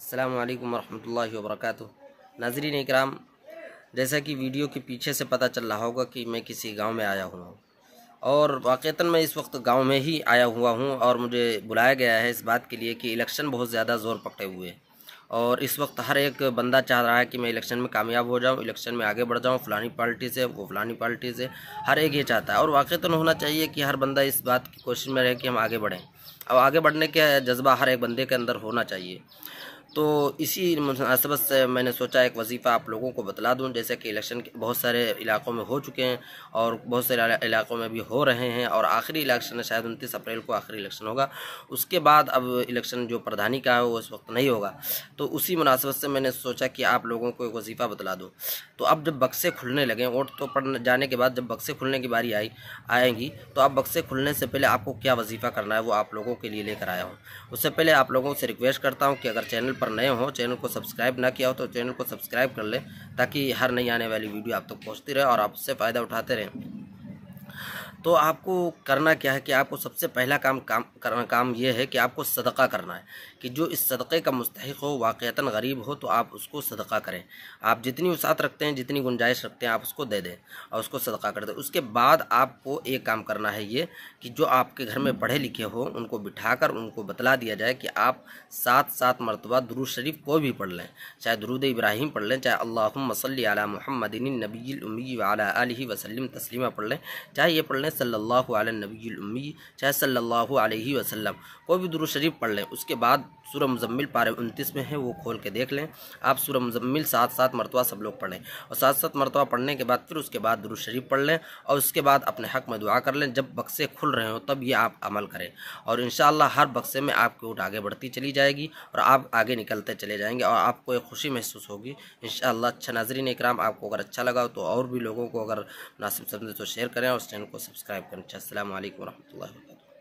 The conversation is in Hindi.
अस्सलाम वालेकुम व वबरकatuh नाजरीन इकराम जैसा कि वीडियो के पीछे से पता चल रहा होगा कि मैं किसी गांव में आया हुआ हूँ और वाक़ता मैं इस वक्त गांव में ही आया हुआ हूँ और मुझे बुलाया गया है इस बात के लिए कि इलेक्शन बहुत ज़्यादा ज़ोर पकड़े हुए हैं और इस वक्त हर एक बंदा चाह रहा है कि मैं इलेक्शन में कामयाब हो जाऊँ इलेक्शन में आगे बढ़ जाऊँ फलानी पार्टी से वो फलानी पार्टी से हर एक ये चाहता है और तो होना चाहिए कि हर बंदा इस बात की कोशिश में रहे कि हम आगे बढ़ें और आगे बढ़ने का जज्बा हर एक बंदे के अंदर होना चाहिए तो इसी मुनासबत से मैंने सोचा एक वजीफ़ा आप लोगों को बतला दूं जैसे कि इलेक्शन बहुत सारे इलाकों में हो चुके हैं और बहुत सारे इलाकों में भी हो रहे हैं और आखिरी इलेक्शन शायद उनतीस अप्रैल को आखिरी इलेक्शन होगा उसके बाद अब इलेक्शन जो प्रधानी का है वो इस वक्त नहीं होगा तो उसी मुनासबत से मैंने सोचा कि आप लोगों को एक वजीफ़ा बतला दूँ तो अब जब बक्से खुलने लगे वोट तो पड़ जाने के बाद जब बक्से खुलने की बारी आई आएंगी तो आप बक्से खुलने से पहले आपको क्या वजीफ़ा करना है वो आप लोगों के लिए लेकर आया हूँ उससे पहले आप लोगों से रिक्वेस्ट करता हूँ कि अगर चैनल पर पर नए हो चैनल को सब्सक्राइब ना किया हो तो चैनल को सब्सक्राइब कर लें ताकि हर नई आने वाली वीडियो आप तक तो पहुँचती रहे और आप उससे फ़ायदा उठाते रहें तो आपको करना क्या है कि आपको सबसे पहला काम काम करना काम यह है कि आपको सदका करना है कि जो इस सदक़े का मुस्तक हो वाक़ता गरीब हो तो आप उसको सदका करें आप जितनी उसात रखते हैं जितनी गुंजाइश रखते हैं आप उसको दे दें और उसको सदका कर दें उसके बाद आपको एक काम करना है ये कि जो आपके घर में पढ़े लिखे हो उनको बिठा कर उनको बतला दिया जाए कि आप सात सात मरतबा दरुज शरीफ कोई भी पढ़ लें चाहे दुरुद इब्राहिम पढ़ लें चाहे अल्लाह मसल महमदिन नबी उमी वाली वसलम तस्लिमा पढ़ लें चाहे ये पढ़ लें सल्ला नबी चाहे सल्ला वसलम कोई भी दुरुद शरीफ पढ़ लें उसके बाद सूर मुजम्मिल पारे उनतीस में है वो खोल के देख लें आप सूर मुजम्मिल सात सात मरतबा सब लोग पढ़ें और सात सात मरतबा पढ़ने के बाद फिर उसके बाद दुरुद शरीफ पढ़ लें और उसके बाद अपने हक में दुआ कर लें जब बक्से खुल रहे हों तब ये आप अमल करें और इन हर बक्से में आपकी ऊट आगे बढ़ती चली जाएगी और आप आगे निकलते चले जाएँगे और आपको एक खुशी महसूस होगी इन अच्छा नाजरीन इक्राम आपको अगर अच्छा लगा हो तो और भी लोगों को अगर मुनासिब समझे तो शेयर करें और चैनल को सब्सक्राइब करें असल वरहमल वर्क